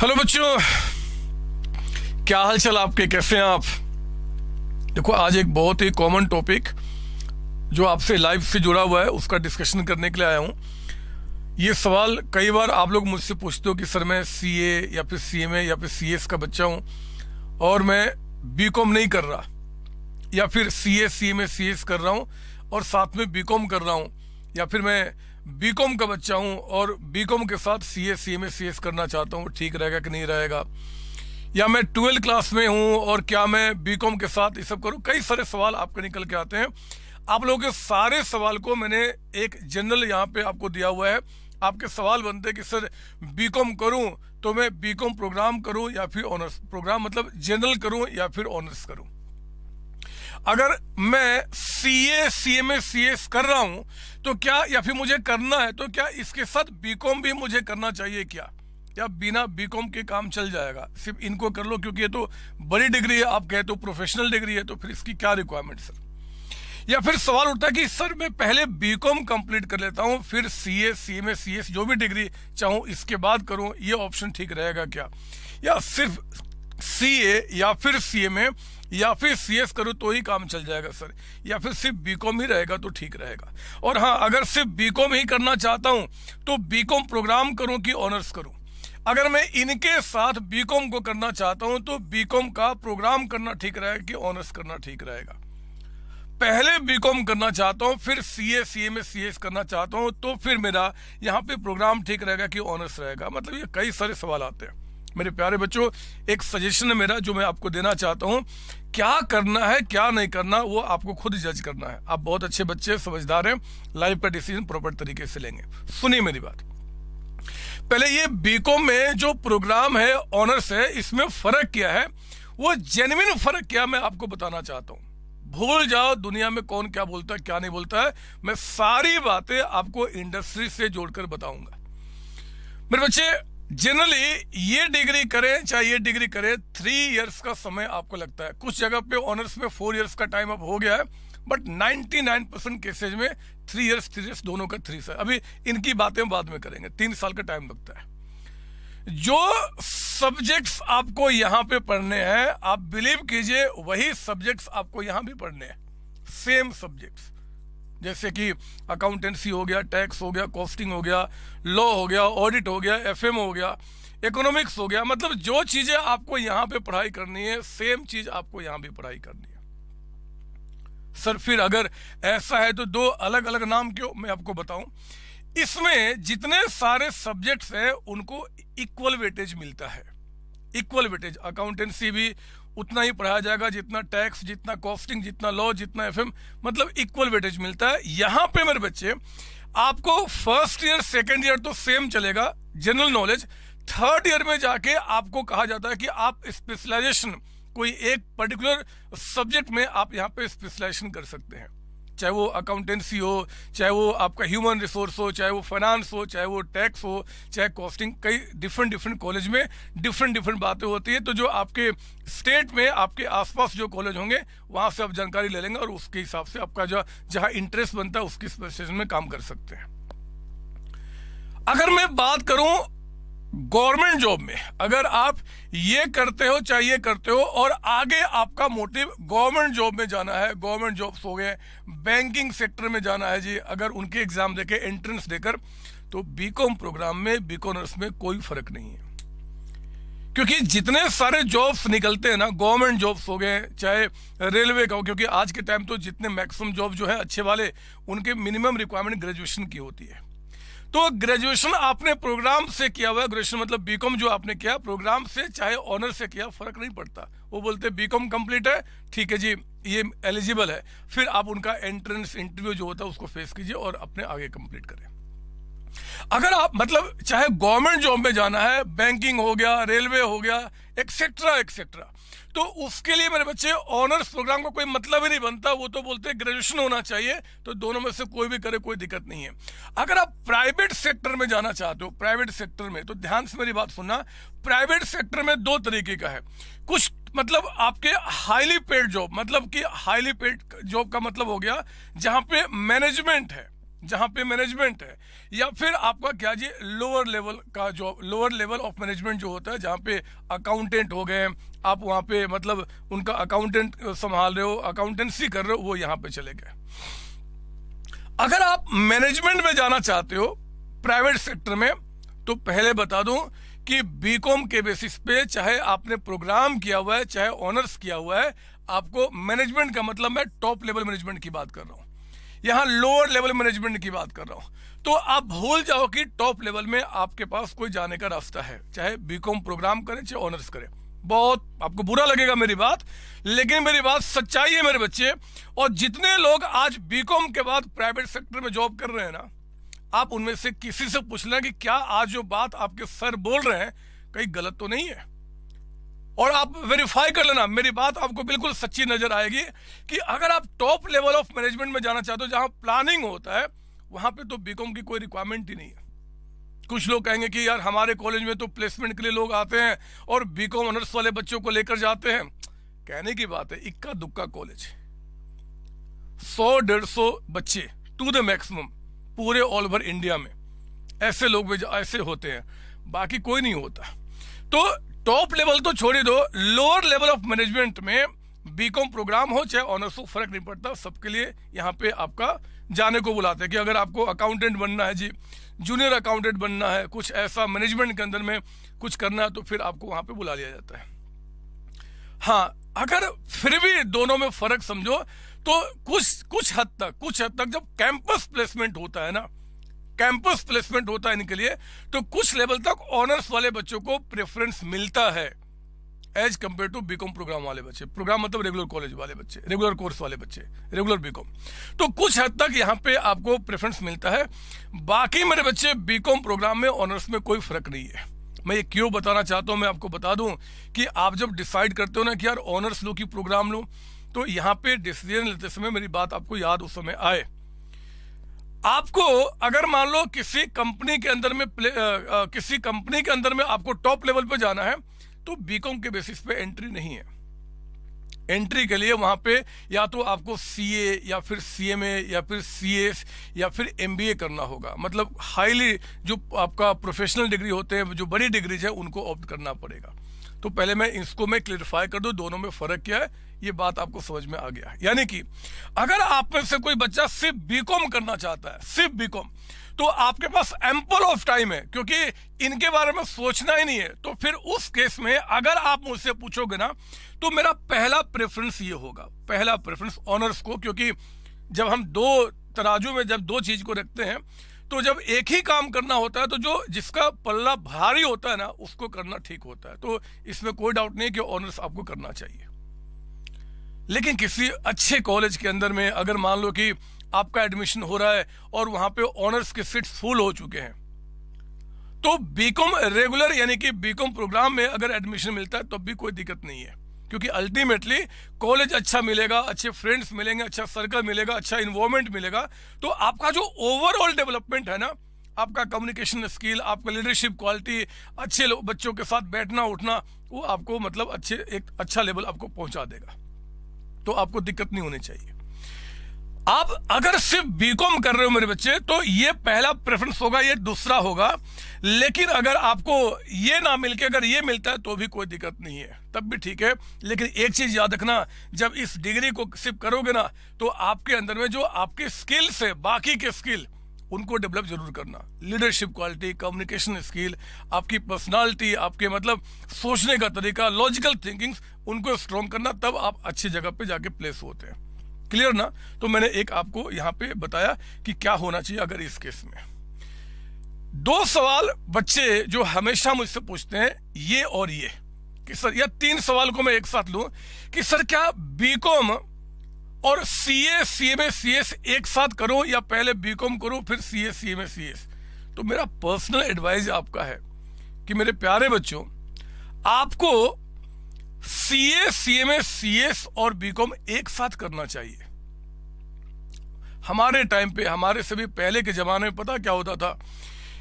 hello बच्चों क्या हाल चाल आपके कैसे हैं आप देखो आज एक बहुत ही कॉमन टॉपिक जो आपसे लाइफ से जुड़ा हुआ है उसका डिस्कशन करने के लिए आया हूँ ये सवाल कई बार आप लोग मुझसे पूछते हो कि सर मैं सी ए या फिर सी एम ए या फिर सी एस का बच्चा हूँ और मैं बी कॉम नहीं कर रहा या फिर C CMA C M A C S कर रहा हूँ और साथ में बी कॉम कर रहा हूँ या फिर मैं बीकॉम का बच्चा हूं और बीकॉम के साथ C S C M S C S करना चाहता हूँ ठीक रहेगा कि नहीं रहेगा या मैं ट्वेल्थ क्लास में हूं और क्या मैं बीकॉम के साथ ये सब करूं कई सारे सवाल आपके निकल के आते हैं आप लोगों के सारे सवाल को मैंने एक जनरल यहाँ पे आपको दिया हुआ है आपके सवाल बनते हैं कि सर बीकॉम करूँ तो मैं बीकॉम प्रोग्राम करूँ या फिर ऑनर्स प्रोग्राम मतलब जनरल करूँ या फिर ऑनर्स करूँ अगर मैं सी A C M A C S कर रहा हूं तो क्या या फिर मुझे करना है तो क्या इसके साथ बीकॉम भी मुझे करना चाहिए क्या या बिना बीकॉम के काम चल जाएगा सिर्फ इनको कर लो क्योंकि ये तो बड़ी डिग्री है आप कहे तो प्रोफेशनल डिग्री है तो फिर इसकी क्या रिक्वायरमेंट सर या फिर सवाल उठता है कि सर मैं पहले बीकॉम कंप्लीट कर लेता हूँ फिर सी A C M A C S जो भी डिग्री चाहूँ इसके बाद करूँ ये ऑप्शन ठीक रहेगा क्या या सिर्फ सीए या फिर सीए में या फिर सी एस करो तो ही काम चल जाएगा सर या फिर सिर्फ बी कॉम ही रहेगा तो ठीक रहेगा और हाँ अगर सिर्फ बी कॉम ही करना चाहता हूँ तो बी कॉम प्रोग्राम करूँ कि ऑनर्स करूँ अगर मैं इनके साथ बी कॉम को करना चाहता हूँ तो बी कॉम का प्रोग्राम करना ठीक रहेगा कि ऑनर्स करना ठीक रहेगा पहले बी कॉम करना चाहता हूँ फिर सी ए सी ए में सी एस करना चाहता हूँ तो फिर मेरा यहाँ पे प्रोग्राम ठीक रहेगा कि ऑनर्स रहेगा मतलब ये कई सारे सवाल आते हैं मेरे प्यारे बच्चों एक सजेशन है मेरा जो मैं आपको देना चाहता हूँ क्या करना है क्या नहीं करना वो आपको खुद जज करना है आप बहुत अच्छे बच्चे समझदार हैं लाइफ का डिसीजन प्रॉपर तरीके से लेंगे सुनिए मेरी बात पहले ये बीकॉम में जो प्रोग्राम है ऑनर्स है इसमें फर्क क्या है वो जेनविन फर्क क्या मैं आपको बताना चाहता हूँ भूल जाओ दुनिया में कौन क्या बोलता है क्या नहीं बोलता है मैं सारी बातें आपको इंडस्ट्री से जोड़कर बताऊंगा मेरे बच्चे जनरली ये डिग्री करें चाहे ये डिग्री करें थ्री इयर्स का समय आपको लगता है कुछ जगह पे ऑनर्स में फोर इयर्स का टाइम अब हो गया है बट 99 परसेंट केसेज में थ्री इयर्स थ्री इयर्स दोनों का थ्री है अभी इनकी बातें बाद में करेंगे तीन साल का टाइम लगता है जो सब्जेक्ट्स आपको यहाँ पे पढ़ने हैं आप बिलीव कीजिए वही सब्जेक्ट्स आपको यहाँ भी पढ़ने हैं सेम सब्जेक्ट्स जैसे कि अकाउंटेंसी हो गया टैक्स हो गया कॉस्टिंग हो गया लॉ हो गया ऑडिट हो गया एफ हो गया इकोनॉमिक्स हो गया मतलब जो चीज़ें आपको यहाँ पे पढ़ाई करनी है सेम चीज़ आपको यहाँ भी पढ़ाई करनी है सर फिर अगर ऐसा है तो दो अलग अलग नाम क्यों मैं आपको बताऊं इसमें जितने सारे सब्जेक्ट्स हैं उनको इक्वल वेटेज मिलता है इक्वल वेटेज अकाउंटेंसी भी उतना ही पढ़ाया जाएगा जितना टैक्स जितना कॉस्टिंग जितना लॉ जितना एफ मतलब इक्वल वेटेज मिलता है यहाँ पे मेरे बच्चे आपको फर्स्ट ईयर सेकेंड ईयर तो सेम चलेगा जनरल नॉलेज थर्ड ईयर में जाके आपको कहा जाता है कि आप स्पेशलाइजेशन कोई एक पर्टिकुलर सब्जेक्ट में आप यहाँ पे स्पेशलाइजेशन कर सकते हैं चाहे वो अकाउंटेंसी हो चाहे वो आपका ह्यूमन रिसोर्स हो चाहे वो फाइनेंस हो चाहे वो टैक्स हो चाहे कॉस्टिंग कई डिफरेंट डिफरेंट कॉलेज में डिफरेंट डिफरेंट बातें होती है तो जो आपके स्टेट में आपके आसपास जो कॉलेज होंगे वहाँ से आप जानकारी ले लेंगे और उसके हिसाब से आपका जो जहाँ इंटरेस्ट बनता है उसके स्पेशन में काम कर सकते हैं अगर मैं बात करूं गवर्नमेंट जॉब में अगर आप ये करते हो चाहिए करते हो और आगे आपका मोटिव गवर्नमेंट जॉब में जाना है गवर्नमेंट जॉब्स हो गए बैंकिंग सेक्टर में जाना है जी अगर उनके एग्जाम देके एंट्रेंस देकर तो बीकॉम प्रोग्राम में बीकॉनर्स में कोई फर्क नहीं है क्योंकि जितने सारे जॉब्स निकलते हैं ना गवर्नमेंट जॉब्स हो गए चाहे रेलवे का हो क्योंकि आज के टाइम तो जितने मैक्सिमम जॉब जो है अच्छे वाले उनके मिनिमम रिक्वायरमेंट ग्रेजुएशन की होती है तो ग्रेजुएशन आपने प्रोग्राम से किया हुआ ग्रेजुएशन मतलब बीकॉम जो आपने किया प्रोग्राम से चाहे ऑनर से किया फर्क नहीं पड़ता वो बोलते बीकॉम कंप्लीट है ठीक है जी ये एलिजिबल है फिर आप उनका एंट्रेंस इंटरव्यू जो होता है उसको फेस कीजिए और अपने आगे कंप्लीट करें अगर आप मतलब चाहे गवर्नमेंट जॉब में जाना है बैंकिंग हो गया रेलवे हो गया एक्सेट्रा एक्सेट्रा तो उसके लिए मेरे बच्चे ऑनर्स प्रोग्राम का कोई मतलब ही नहीं बनता वो तो बोलते हैं ग्रेजुएशन होना चाहिए तो दोनों में से कोई भी करे कोई दिक्कत नहीं है अगर आप प्राइवेट सेक्टर में जाना चाहते हो प्राइवेट सेक्टर में तो ध्यान से मेरी बात सुनना प्राइवेट सेक्टर में दो तरीके का है कुछ मतलब आपके हाईली पेड जॉब मतलब कि हाईली पेड जॉब का मतलब हो गया जहां पे मैनेजमेंट है जहाँ पे मैनेजमेंट है या फिर आपका क्या जी लोअर लेवल का job lower level of management जो होता है जहाँ पे अकाउंटेंट हो गए आप वहाँ पे मतलब उनका अकाउंटेंट संभाल रहे हो अकाउंटेंसी कर रहे हो वो यहाँ पे चले गए अगर आप मैनेजमेंट में जाना चाहते हो प्राइवेट सेक्टर में तो पहले बता दूं कि बीकॉम के बेसिस पे चाहे आपने प्रोग्राम किया हुआ है चाहे ऑनर्स किया हुआ है आपको मैनेजमेंट का मतलब मैं टॉप लेवल मैनेजमेंट की बात कर रहा हूँ यहां लोअर लेवल मैनेजमेंट की बात कर रहा हूं तो आप भूल जाओ कि टॉप लेवल में आपके पास कोई जाने का रास्ता है चाहे बीकॉम प्रोग्राम करें चाहे ऑनर्स करें बहुत आपको बुरा लगेगा मेरी बात लेकिन मेरी बात सच्चाई है मेरे बच्चे और जितने लोग आज बीकॉम के बाद प्राइवेट सेक्टर में जॉब कर रहे हैं ना आप उनमें से किसी से पूछ लें कि क्या आज जो बात आपके सर बोल रहे हैं कहीं गलत तो नहीं है और आप वेरीफाई कर लेना मेरी बात आपको बिल्कुल सच्ची नजर आएगी कि अगर आप टॉप लेवल ऑफ मैनेजमेंट में जाना चाहते हो जहां प्लानिंग होता है वहां पे तो बीकॉम की कोई रिक्वायरमेंट ही नहीं है कुछ लोग कहेंगे कि यार हमारे कॉलेज में तो प्लेसमेंट के लिए लोग आते हैं और बीकॉम ऑनर्स वाले बच्चों को लेकर जाते हैं कहने की बात है इक्का दुक्का कॉलेज सौ डेढ़ सौ बच्चे टू द मैक्सिमम पूरे ऑल ओवर इंडिया में ऐसे लोग ऐसे होते हैं बाकी कोई नहीं होता तो टॉप लेवल तो छोड़ी दो लोअर लेवल ऑफ मैनेजमेंट में बीकॉम प्रोग्राम हो चाहे ऑनर्स हो फर्क नहीं पड़ता सबके लिए यहाँ पे आपका जाने को बुलाते हैं कि अगर आपको अकाउंटेंट बनना है जी जूनियर अकाउंटेंट बनना है कुछ ऐसा मैनेजमेंट के अंदर में कुछ करना है तो फिर आपको वहां पे बुला लिया जाता है हाँ अगर फिर भी दोनों में फर्क समझो तो कुछ कुछ हद तक कुछ हद तक जब कैंपस प्लेसमेंट होता है ना कैंपस प्लेसमेंट होता है इनके लिए तो कुछ लेवल तक ऑनर्स वाले बच्चों को प्रेफरेंस मिलता है as compare to BCom programme वाले बच्चे प्रोग्राम मतलब रेगुलर कॉलेज वाले बच्चे रेगुलर कोर्स वाले बच्चे रेगुलर बीकॉम तो कुछ हद तक यहाँ पे आपको प्रेफरेंस मिलता है बाकी मेरे बच्चे बीकॉम प्रोग्राम में ऑनर्स में कोई फर्क नहीं है मैं ये क्यों बताना चाहता हूँ मैं आपको बता दूँ कि आप जब डिसाइड करते हो ना कि यार ऑनर्स लो कि प्रोग्राम लो तो यहाँ पे डिसीजन लेते समय मेरी बात आपको याद उस समय आए आपको अगर मान लो किसी कंपनी के अंदर में आ, किसी कंपनी के अंदर में आपको टॉप लेवल पे जाना है तो बीकॉम के बेसिस पे एंट्री नहीं है एंट्री के लिए वहां पे या तो आपको सीए या फिर सीएमए या फिर सीएस या फिर एमबीए करना होगा मतलब हाईली जो आपका प्रोफेशनल डिग्री होते हैं जो बड़ी डिग्रीज है उनको ऑप्ट करना पड़ेगा तो पहले मैं इसको मैं क्लियरिफाई कर दू दोनों में फर्क क्या है ये बात आपको समझ में आ गया यानी कि अगर आप में से कोई बच्चा सिर्फ बीकॉम करना चाहता है सिर्फ बीकॉम तो आपके पास एम्पल ऑफ टाइम है क्योंकि इनके बारे में सोचना ही नहीं है तो फिर उस केस में अगर आप मुझसे पूछोगे ना तो मेरा पहला प्रेफरेंस ये होगा पहला प्रेफरेंस ऑनर्स को क्योंकि जब हम दो तराजू में जब दो चीज को रखते हैं तो जब एक ही काम करना होता है तो जो जिसका पल्ला भारी होता है ना उसको करना ठीक होता है तो इसमें कोई डाउट नहीं कि ऑनर्स आपको करना चाहिए लेकिन किसी अच्छे कॉलेज के अंदर में अगर मान लो कि आपका एडमिशन हो रहा है और वहां पे ऑनर्स के सीट फुल हो चुके हैं तो बीकॉम रेगुलर यानी कि बीकॉम प्रोग्राम में अगर एडमिशन मिलता है तब तो भी कोई दिक्कत नहीं है क्योंकि अल्टीमेटली कॉलेज अच्छा मिलेगा अच्छे फ्रेंड्स मिलेंगे अच्छा सर्कल मिलेगा अच्छा इन्वॉल्वमेंट मिलेगा तो आपका जो ओवरऑल डेवलपमेंट है ना आपका कम्युनिकेशन स्किल आपका लीडरशिप क्वालिटी अच्छे बच्चों के साथ बैठना उठना वो आपको मतलब अच्छे एक अच्छा लेवल आपको पहुंचा देगा तो आपको दिक्कत नहीं होनी चाहिए आप अगर सिर्फ बीकॉम कर रहे हो मेरे बच्चे तो ये पहला प्रेफरेंस होगा ये दूसरा होगा लेकिन अगर आपको ये ना मिलके अगर ये मिलता है तो भी कोई दिक्कत नहीं है तब भी ठीक है लेकिन एक चीज याद रखना जब इस डिग्री को सिर्फ करोगे ना तो आपके अंदर में जो आपके स्किल्स है बाकी के स्किल उनको डेवलप जरूर करना लीडरशिप क्वालिटी कम्युनिकेशन स्किल आपकी पर्सनालिटी आपके मतलब सोचने का तरीका लॉजिकल थिंकिंग्स उनको स्ट्रॉन्ग करना तब आप अच्छी जगह पे जाके प्लेस होते हैं क्लियर ना तो मैंने एक आपको यहां पे बताया कि क्या होना चाहिए अगर इस केस में दो सवाल बच्चे जो हमेशा मुझसे पूछते हैं ये और ये कि सर या तीन सवाल को मैं एक साथ लू कि सर क्या बीकॉम और सी A C M C S एक साथ करो या पहले बीकॉम करो फिर सी A C M A C S तो मेरा पर्सनल एडवाइस आपका है कि मेरे प्यारे बच्चों आपको C A C M C S और बी कॉम एक साथ करना चाहिए हमारे टाइम पे हमारे से भी पहले के ज़माने में पता क्या होता था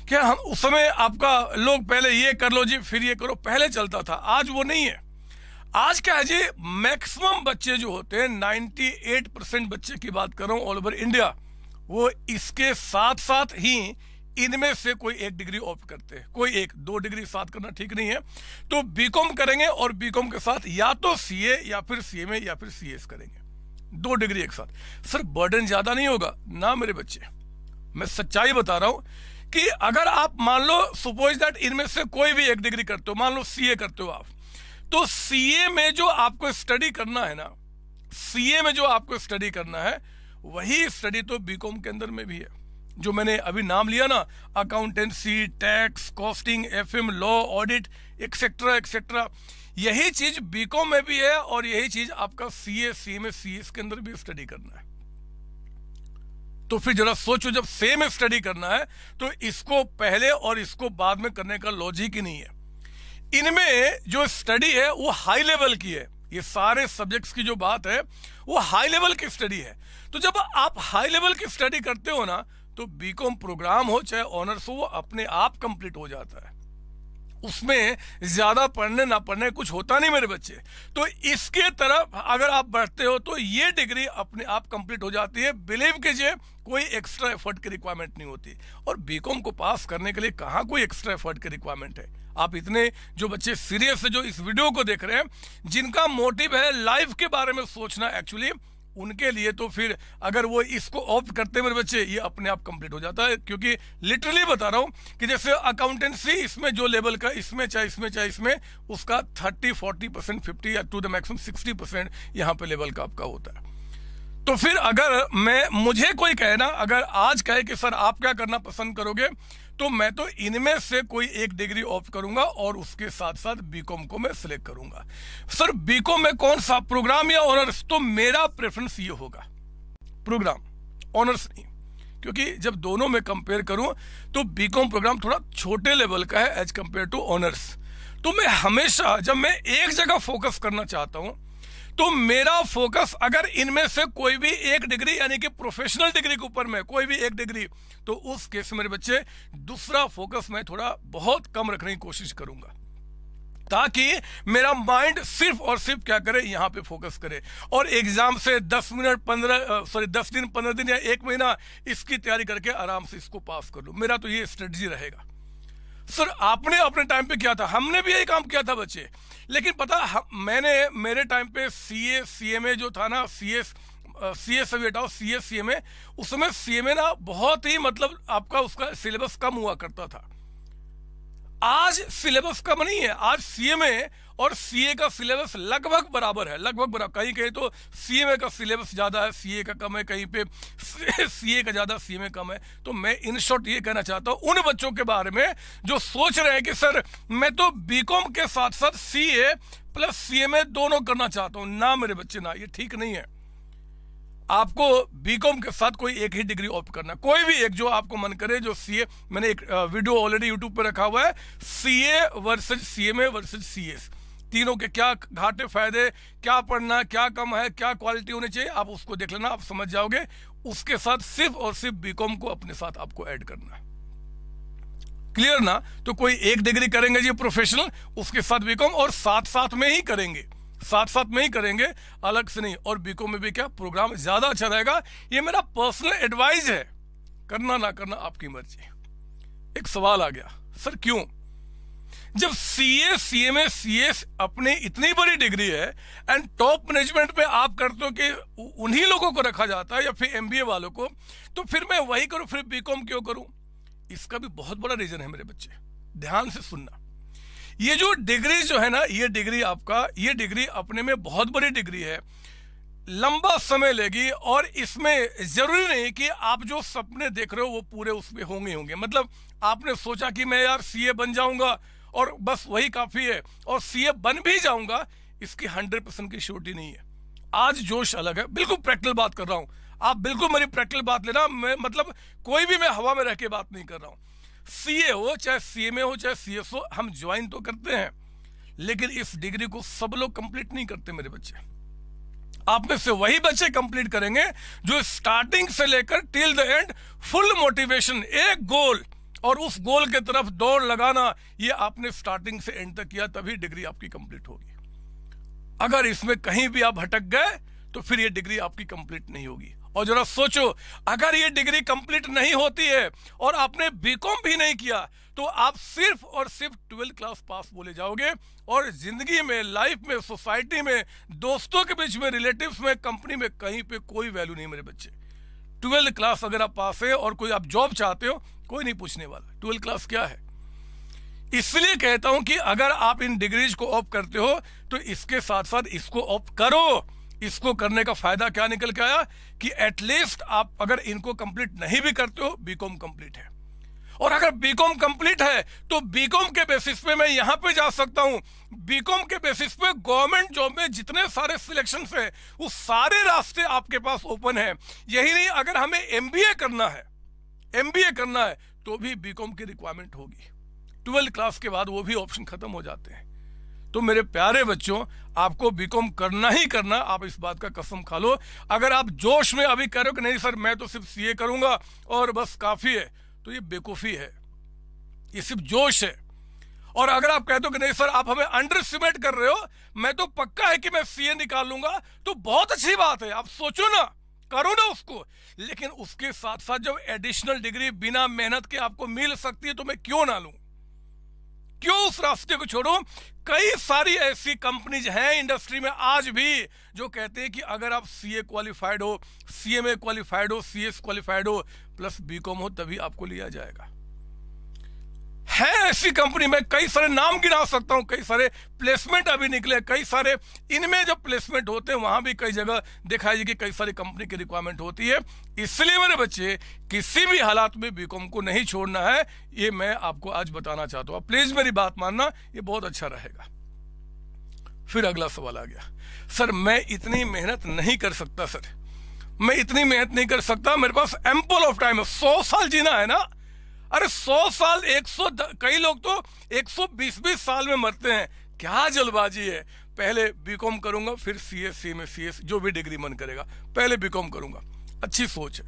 क्या हम उस समय आपका लोग पहले ये कर लो जी फिर ये करो पहले चलता था आज वो नहीं है आज क्या है जी मैक्सिमम बच्चे जो होते हैं 98 परसेंट बच्चे की बात कर रहा हूं ऑल ओवर इंडिया वो इसके साथ साथ ही इनमें से कोई एक डिग्री ऑप्ट करते हैं कोई एक दो डिग्री साथ करना ठीक नहीं है तो बीकॉम करेंगे और बीकॉम के साथ या तो सीए या फिर सीए या फिर सीएस करेंगे दो डिग्री एक साथ सर बर्डन ज्यादा नहीं होगा ना मेरे बच्चे मैं सच्चाई बता रहा हूं कि अगर आप मान लो सपोज दैट इनमें से कोई भी एक डिग्री करते हो मान लो सीए करते हो आप तो सीए में जो आपको स्टडी करना है ना सीए में जो आपको स्टडी करना है वही स्टडी तो बीकॉम के अंदर में भी है जो मैंने अभी नाम लिया ना accountancy tax costing F law audit etcetera etcetera यही चीज बीकॉम में भी है और यही चीज आपका सी एस सी में सी के अंदर भी स्टडी करना है तो फिर जरा सोचो जब सेम स्टडी करना है तो इसको पहले और इसको बाद में करने का लॉजिक ही नहीं है इनमें जो स्टडी है वो हाई लेवल की है ये सारे सब्जेक्ट्स की जो बात है वो हाई लेवल की स्टडी है तो जब आप हाई लेवल की स्टडी करते हो ना तो बीकॉम प्रोग्राम हो चाहे ऑनर्स हो वो अपने आप कंप्लीट हो जाता है उसमें ज्यादा पढ़ने ना पढ़ने कुछ होता नहीं मेरे बच्चे तो इसके तरफ अगर आप बढ़ते हो तो ये डिग्री अपने आप कंप्लीट हो जाती है बिलीव कीजिए कोई एक्स्ट्रा एफर्ट की रिक्वायरमेंट नहीं होती और बीकॉम को पास करने के लिए कहाँ कोई एक्स्ट्रा एफर्ट की रिक्वायरमेंट है आप इतने जो बच्चे सीरियस जो इस वीडियो को देख रहे हैं जिनका मोटिव है लाइफ के बारे में सोचना एक्चुअली उनके लिए तो फिर अगर वो इसको ऑप्ट करते मेरे बच्चे ये अपने आप कंप्लीट हो जाता है क्योंकि लिटरली बता रहा हूं कि जैसे अकाउंटेंसी इसमें जो लेवल का इसमें चाहे इसमें चाहे इसमें उसका थर्टी फोर्टी परसेंट फिफ्टी या to the maximum sixty percent यहाँ पे लेवल का आपका होता है तो फिर अगर मैं मुझे कोई कहे ना अगर आज कहे कि सर आप क्या करना पसंद करोगे तो मैं तो इनमें से कोई एक डिग्री ऑफ करूंगा और उसके साथ साथ बीकॉम को मैं सिलेक्ट करूंगा सर बीकॉम में कौन सा प्रोग्राम या ऑनर्स तो मेरा प्रेफरेंस ये होगा प्रोग्राम ऑनर्स नहीं क्योंकि जब दोनों में कंपेयर करूं तो बीकॉम प्रोग्राम थोड़ा छोटे लेवल का है एज कंपेयर टू ऑनर्स तो मैं हमेशा जब मैं एक जगह फोकस करना चाहता हूं तो मेरा फोकस अगर इनमें से कोई भी एक डिग्री यानी कि प्रोफेशनल डिग्री के ऊपर में कोई भी एक डिग्री तो उस केस में मेरे बच्चे दूसरा फोकस मैं थोड़ा बहुत कम रखने की कोशिश करूंगा ताकि मेरा माइंड सिर्फ और सिर्फ क्या करे यहाँ पे फोकस करे और एग्जाम से दस मिनट पंद्रह सॉरी दस दिन पंद्रह दिन या एक महीना इसकी तैयारी करके आराम से इसको पास कर लो मेरा तो ये स्ट्रेटजी रहेगा सर आपने अपने टाइम पे किया था हमने भी यही काम किया था बच्चे लेकिन पता मैंने मेरे टाइम पे सी ए सी एम ए जो था ना सी एस सी एस अभी सी एस सी एम ए उस समय सी एम ए ना बहुत ही मतलब आपका उसका सिलेबस कम हुआ करता था आज सिलेबस कम नहीं है आज सी एम ए और सीए का सिलेबस लगभग बराबर है लगभग बराबर कहीं कहीं तो सीएमए का सिलेबस ज़्यादा है सीए का कम है कहीं पे सीए का ज़्यादा सीएमए कम है तो मैं इन शॉर्ट ये कहना चाहता हूँ उन बच्चों के बारे में जो सोच रहे हैं कि सर मैं तो बीकॉम के साथ साथ सीए प्लस सीएमए दोनों करना चाहता हूँ ना मेरे बच्चे ना ये ठीक नहीं है आपको बीकॉम के साथ कोई एक ही डिग्री ऑप्ट करना कोई भी एक जो आपको मन करे जो सीए मैंने एक वीडियो ऑलरेडी यूट्यूब पर रखा हुआ है CA versus CMA versus CS तीनों के क्या घाटे फायदे क्या पढ़ना क्या कम है क्या क्वालिटी होनी चाहिए आप उसको देख लेना आप समझ जाओगे उसके साथ सिर्फ और सिर्फ बीकॉम को अपने साथ आपको ऐड करना है क्लियर ना तो कोई एक डिग्री करेंगे जी प्रोफेशनल उसके साथ बीकॉम और साथ साथ में ही करेंगे साथ साथ में ही करेंगे अलग से नहीं और बीकॉम में भी क्या प्रोग्राम ज्यादा अच्छा रहेगा ये मेरा पर्सनल एडवाइस है करना ना करना आपकी मर्जी एक सवाल आ गया सर क्यों जब सीए सी एस अपनी इतनी बड़ी डिग्री है एंड टॉप मैनेजमेंट में आप करते हो कि उन्हीं लोगों को रखा जाता है या फिर एमबीए वालों को तो फिर मैं वही करूं फिर बीकॉम क्यों करूं इसका भी बहुत बड़ा रीजन है मेरे बच्चे ध्यान से सुनना ये जो डिग्री जो है ना ये डिग्री आपका ये डिग्री अपने में बहुत बड़ी डिग्री है लंबा समय लेगी और इसमें जरूरी नहीं कि आप जो सपने देख रहे हो वो पूरे उसमें होंगे होंगे मतलब आपने सोचा कि मैं यार सीए बन जाऊंगा और बस वही काफ़ी है और सीए बन भी जाऊंगा इसकी हंड्रेड परसेंट की श्योरिटी नहीं है आज जोश अलग है बिल्कुल प्रैक्टिकल बात कर रहा हूं आप बिल्कुल मेरी प्रैक्टिकल बात लेना मैं मतलब कोई भी मैं हवा में रह के बात नहीं कर रहा हूं सी हो चाहे सी हो चाहे सी हो हम ज्वाइन तो करते हैं लेकिन इस डिग्री को सब लोग कंप्लीट नहीं करते मेरे बच्चे आप में से वही बच्चे कंप्लीट करेंगे जो स्टार्टिंग से लेकर till the end full motivation एक गोल और उस गोल के तरफ दौड़ लगाना ये आपने स्टार्टिंग से एंड तक किया तभी डिग्री आपकी कंप्लीट होगी अगर इसमें कहीं भी आप भटक गए तो फिर ये डिग्री आपकी कंप्लीट नहीं होगी और जरा सोचो अगर ये डिग्री कंप्लीट नहीं होती है और आपने बीकॉम भी नहीं किया तो आप सिर्फ और सिर्फ ट्वेल्थ क्लास पास बोले जाओगे और जिंदगी में लाइफ में सोसाइटी में दोस्तों के बीच में रिलेटिव्स में कंपनी में कहीं पे कोई वैल्यू नहीं मेरे बच्चे ट्वेल्थ क्लास अगर आप पास है और कोई आप जॉब चाहते हो कोई नहीं पूछने वाला ट्वेल्थ क्लास क्या है इसलिए कहता हूं कि अगर आप इन डिग्रीज को ऑफ करते हो तो इसके साथ साथ इसको ऑफ करो इसको करने का फायदा क्या निकल के आया कि एटलीस्ट आप अगर इनको कंप्लीट नहीं भी करते हो बीकॉम कंप्लीट है और अगर बीकॉम कंप्लीट है तो बीकॉम के बेसिस पे मैं यहाँ पे जा सकता हूँ बीकॉम के बेसिस पे गवर्नमेंट जॉब में जितने सारे सिलेक्शन है वो सारे रास्ते आपके पास ओपन है यही नहीं अगर हमें एम करना है एम करना है तो भी बीकॉम की रिक्वायरमेंट होगी ट्वेल्थ क्लास के बाद वो भी ऑप्शन खत्म हो जाते हैं तो मेरे प्यारे बच्चों आपको बीकॉम करना ही करना आप इस बात का कसम खा लो अगर आप जोश में अभी कह रहे हो कि नहीं सर मैं तो सिर्फ सीए करूंगा और बस काफी है तो ये बेकूफ़ी है ये सिर्फ जोश है और अगर आप कहते हो कि नहीं सर आप हमें अंडर एस्टिमेट कर रहे हो मैं तो पक्का है कि मैं सीए निकाल लूंगा तो बहुत अच्छी बात है आप सोचो ना करो ना उसको लेकिन उसके साथ साथ जब एडिशनल डिग्री बिना मेहनत के आपको मिल सकती है तो मैं क्यों ना लू क्यों उस रास्ते को छोड़ो कई सारी ऐसी कंपनीज हैं इंडस्ट्री में आज भी जो कहते हैं कि अगर आप सीए क्वालिफाइड हो सीएमए क्वालिफाइड हो सीएस क्वालिफाइड हो प्लस बी कॉम हो तभी आपको लिया जाएगा है ऐसी कंपनी में कई सारे नाम गिरा सकता हूं कई सारे प्लेसमेंट अभी निकले कई सारे इनमें जो प्लेसमेंट होते हैं वहां भी कई जगह देखा जाए कि कई सारी कंपनी की रिक्वायरमेंट होती है इसलिए मेरे बच्चे किसी भी हालात में बीकॉम को नहीं छोड़ना है ये मैं आपको आज बताना चाहता हूँ प्लीज मेरी बात मानना ये बहुत अच्छा रहेगा फिर अगला सवाल आ गया सर मैं इतनी मेहनत नहीं कर सकता सर मैं इतनी मेहनत नहीं कर सकता मेरे पास एम्पल ऑफ टाइम है सौ साल जीना है ना अरे सौ साल एक सौ कई लोग तो एक सौ बीस बीस साल में मरते हैं क्या जल्दबाजी है पहले बीकॉम करूंगा फिर सी एस सी में सी एस जो भी डिग्री मन करेगा पहले बीकॉम करूंगा अच्छी सोच है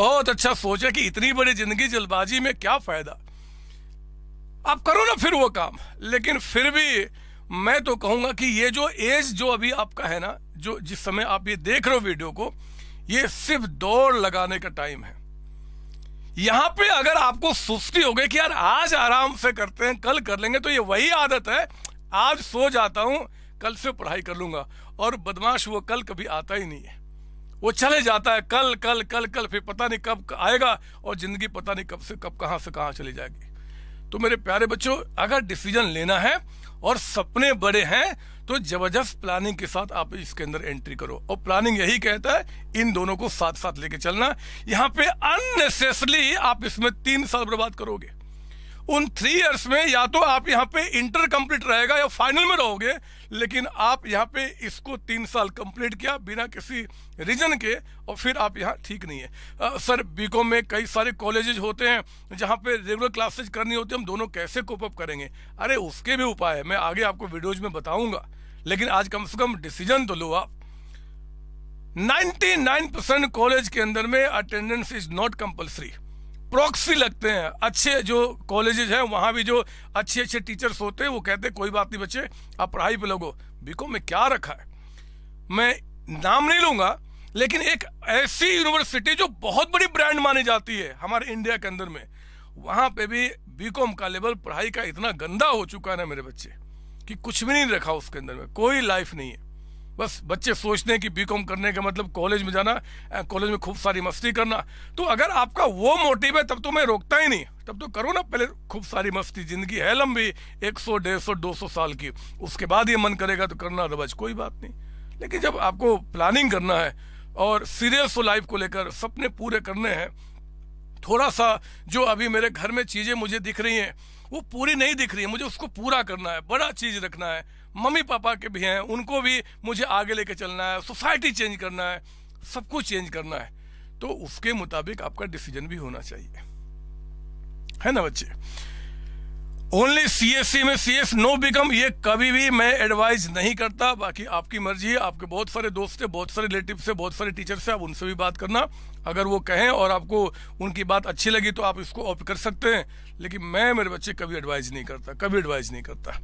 बहुत अच्छा सोच है कि इतनी बड़ी जिंदगी जल्दबाजी में क्या फायदा आप करो ना फिर वो काम लेकिन फिर भी मैं तो कहूंगा कि ये जो एज जो अभी आपका है ना जो जिस समय आप ये देख रहे हो वीडियो को ये सिर्फ दौड़ लगाने का टाइम है यहां पे अगर आपको सुस्ती हो गई कि यार आज आराम से करते हैं कल कर लेंगे तो ये वही आदत है आज सो जाता हूं कल से पढ़ाई कर लूंगा और बदमाश वो कल कभी आता ही नहीं है वो चले जाता है कल कल कल कल फिर पता नहीं कब आएगा और जिंदगी पता नहीं कब से कब कहां से कहां चली जाएगी तो मेरे प्यारे बच्चों अगर डिसीजन लेना है और सपने बड़े हैं तो जबरदस्त प्लानिंग के साथ आप इसके अंदर एंट्री करो और प्लानिंग यही कहता है इन दोनों को साथ साथ लेके चलना यहां पे अननेसेसरली आप इसमें तीन साल बर्बाद करोगे उन थ्री इयर्स में या तो आप यहां पे इंटर कंप्लीट रहेगा या फाइनल में रहोगे लेकिन आप यहाँ पे इसको तीन साल कंप्लीट किया बिना किसी रीजन के और फिर आप यहाँ ठीक नहीं है आ, सर बीकॉम में कई सारे कॉलेजेज होते हैं जहाँ पे रेगुलर क्लासेज करनी होती है हम दोनों कैसे कोप अप करेंगे अरे उसके भी उपाय है मैं आगे आपको वीडियोज में बताऊंगा लेकिन आज कम से कम डिसीजन तो लो आप 99% कॉलेज के अंदर में attendance is not compulsory proxy लगते हैं अच्छे जो कॉलेजेस हैं वहाँ भी जो अच्छे अच्छे टीचर्स होते हैं वो कहते हैं कोई बात नहीं बच्चे आप पढ़ाई पे लगो बीको में क्या रखा है मैं नाम नहीं लूंगा लेकिन एक ऐसी यूनिवर्सिटी जो बहुत बड़ी ब्रांड मानी जाती है हमारे इंडिया के अंदर में वहाँ पे भी बीकॉम का लेवल पढ़ाई का इतना गंदा हो चुका है ना मेरे बच्चे कि कुछ भी नहीं रखा उसके अंदर में कोई लाइफ नहीं है बस बच्चे सोचते हैं कि बीकॉम करने का मतलब कॉलेज में जाना कॉलेज में खूब सारी मस्ती करना तो अगर आपका वो मोटिव है तब तो मैं रोकता ही नहीं तब तो करो ना पहले खूब सारी मस्ती जिंदगी है लंबी एक सौ डेढ़ सौ दो सौ साल की उसके बाद ये मन करेगा तो करना रवज कोई बात नहीं लेकिन जब आपको प्लानिंग करना है और सीरियस लाइफ को लेकर सपने पूरे करने हैं थोड़ा सा जो अभी मेरे घर में चीज़ें मुझे दिख रही हैं वो पूरी नहीं दिख रही है मुझे उसको पूरा करना है बड़ा चीज़ रखना है मम्मी पापा के भी हैं उनको भी मुझे आगे लेके चलना है सोसाइटी चेंज करना है सब कुछ चेंज करना है तो उसके मुताबिक आपका डिसीजन भी होना चाहिए है ना बच्चे ओनली सी एस सी में सी एस नो बिकम ये कभी भी मैं एडवाइज नहीं करता बाकी आपकी मर्जी है आपके बहुत सारे दोस्त है बहुत सारे रिलेटिव से बहुत सारे टीचर से आप उनसे भी बात करना अगर वो कहें और आपको उनकी बात अच्छी लगी तो आप इसको ऑप कर सकते हैं लेकिन मैं मेरे बच्चे कभी एडवाइज नहीं करता कभी एडवाइज नहीं करता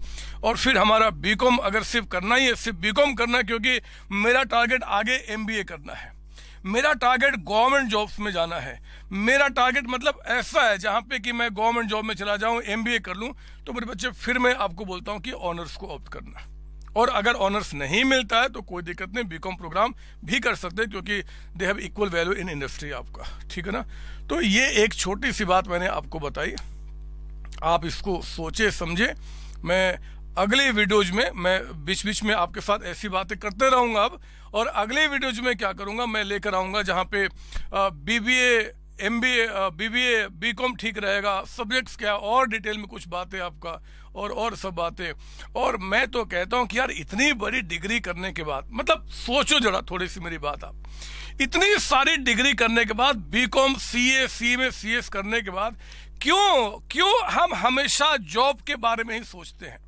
और फिर हमारा बी अगर सिर्फ करना ही है सिर्फ बी करना है क्योंकि मेरा टारगेट आगे एम करना है मेरा टारगेट गवर्नमेंट जॉब्स में जाना है मेरा टारगेट मतलब ऐसा है जहाँ पे कि मैं गवर्नमेंट जॉब में चला जाऊँ एम कर लूँ तो मेरे बच्चे फिर मैं आपको बोलता हूँ कि ऑनर्स को ऑप्ट करना और अगर ऑनर्स नहीं मिलता है तो कोई दिक्कत नहीं बीकॉम प्रोग्राम भी कर सकते हैं क्योंकि they have equal value in industry आपका ठीक है ना तो ये एक छोटी सी बात मैंने आपको बताई आप इसको सोचे समझे मैं अगले वीडियोज में मैं बीच बीच में आपके साथ ऐसी बातें करते रहूंगा अब और अगले वीडियोज में क्या करूँगा मैं लेकर आऊंगा जहाँ पे B B M B A B B A BCom ठीक रहेगा सब्जेक्ट्स क्या और डिटेल में कुछ बातें आपका और और सब बातें और मैं तो कहता हूँ कि यार इतनी बड़ी डिग्री करने के बाद मतलब सोचो जरा थोड़ी सी मेरी बात आप इतनी सारी डिग्री करने के बाद बी कॉम सी ए सी में सी एस करने के बाद क्यों क्यों हम हमेशा जॉब के बारे में ही सोचते हैं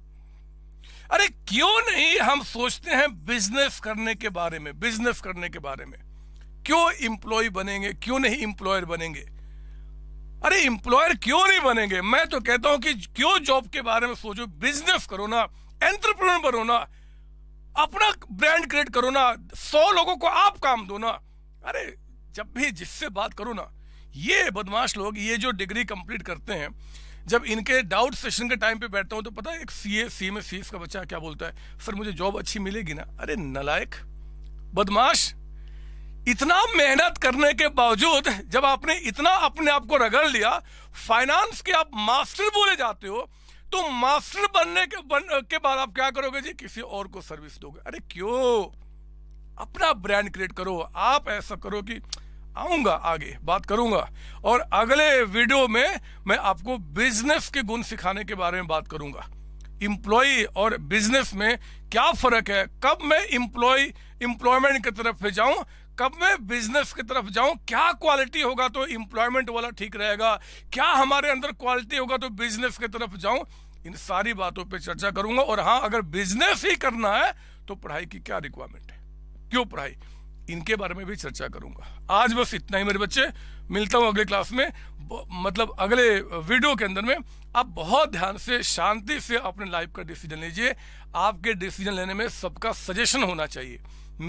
अरे क्यों नहीं हम सोचते हैं बिजनेस करने के बारे में बिजनेस करने के बारे में क्यों इम्प्लॉय बनेंगे क्यों नहीं इंप्लॉयर बनेंगे अरे इंप्लॉयर क्यों नहीं बनेंगे मैं तो कहता हूं कि क्यों जॉब के बारे में सोचो बिजनेस करो ना एंटरप्रेन्योर बनो ना अपना ब्रांड क्रिएट करो ना सौ लोगों को आप काम दो ना अरे जब भी जिससे बात करो ना ये बदमाश लोग ये जो डिग्री कंप्लीट करते हैं जब इनके डाउट सेशन के टाइम पे बैठता हूँ तो पता है एक सी ए सी में सी का बच्चा क्या बोलता है सर मुझे जॉब अच्छी मिलेगी ना अरे नलायक बदमाश इतना मेहनत करने के बावजूद जब आपने इतना अपने आप को रगड़ लिया फाइनेंस के आप मास्टर बोले जाते हो तो मास्टर बनने के बन, के बाद आप क्या करोगे जी किसी और को सर्विस दोगे अरे क्यों अपना ब्रांड क्रिएट करो आप ऐसा करो कि आऊंगा आगे बात करूंगा और अगले वीडियो में मैं आपको बिजनेस के गुण सिखाने के बारे में बात करूंगा इम्प्लॉय और बिजनेस में क्या फर्क है कब मैं इम्प्लॉय इम्प्लॉयमेंट की तरफ जाऊं कब मैं बिजनेस की तरफ जाऊं क्या क्वालिटी होगा तो इम्प्लॉयमेंट वाला ठीक रहेगा क्या हमारे अंदर क्वालिटी होगा तो बिजनेस की तरफ जाऊं इन सारी बातों पे चर्चा करूंगा और हाँ अगर बिजनेस ही करना है तो पढ़ाई की क्या रिक्वायरमेंट है क्यों पढ़ाई इनके बारे में भी चर्चा करूंगा आज बस इतना ही मेरे बच्चे मिलता हूँ अगले क्लास में मतलब अगले वीडियो के अंदर में आप बहुत ध्यान से शांति से अपने लाइफ का डिसीजन लीजिए आपके डिसीजन लेने में सबका सजेशन होना चाहिए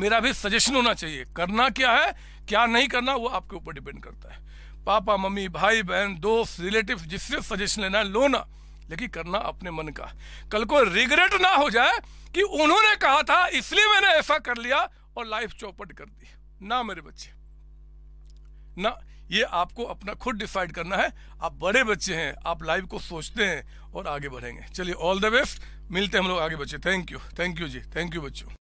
मेरा भी सजेशन होना चाहिए करना क्या है क्या नहीं करना वो आपके ऊपर डिपेंड करता है पापा मम्मी भाई बहन दोस्त रिलेटिव जिससे सजेशन लेना है लो ना लेकिन करना अपने मन का कल को रिग्रेट ना हो जाए कि उन्होंने कहा था इसलिए मैंने ऐसा कर लिया और लाइफ चौपट कर दी ना मेरे बच्चे ना ये आपको अपना खुद डिसाइड करना है आप बड़े बच्चे हैं आप लाइफ को सोचते हैं और आगे बढ़ेंगे चलिए ऑल द बेस्ट मिलते हैं हम लोग आगे बच्चे थैंक यू थैंक यू जी थैंक यू बच्चों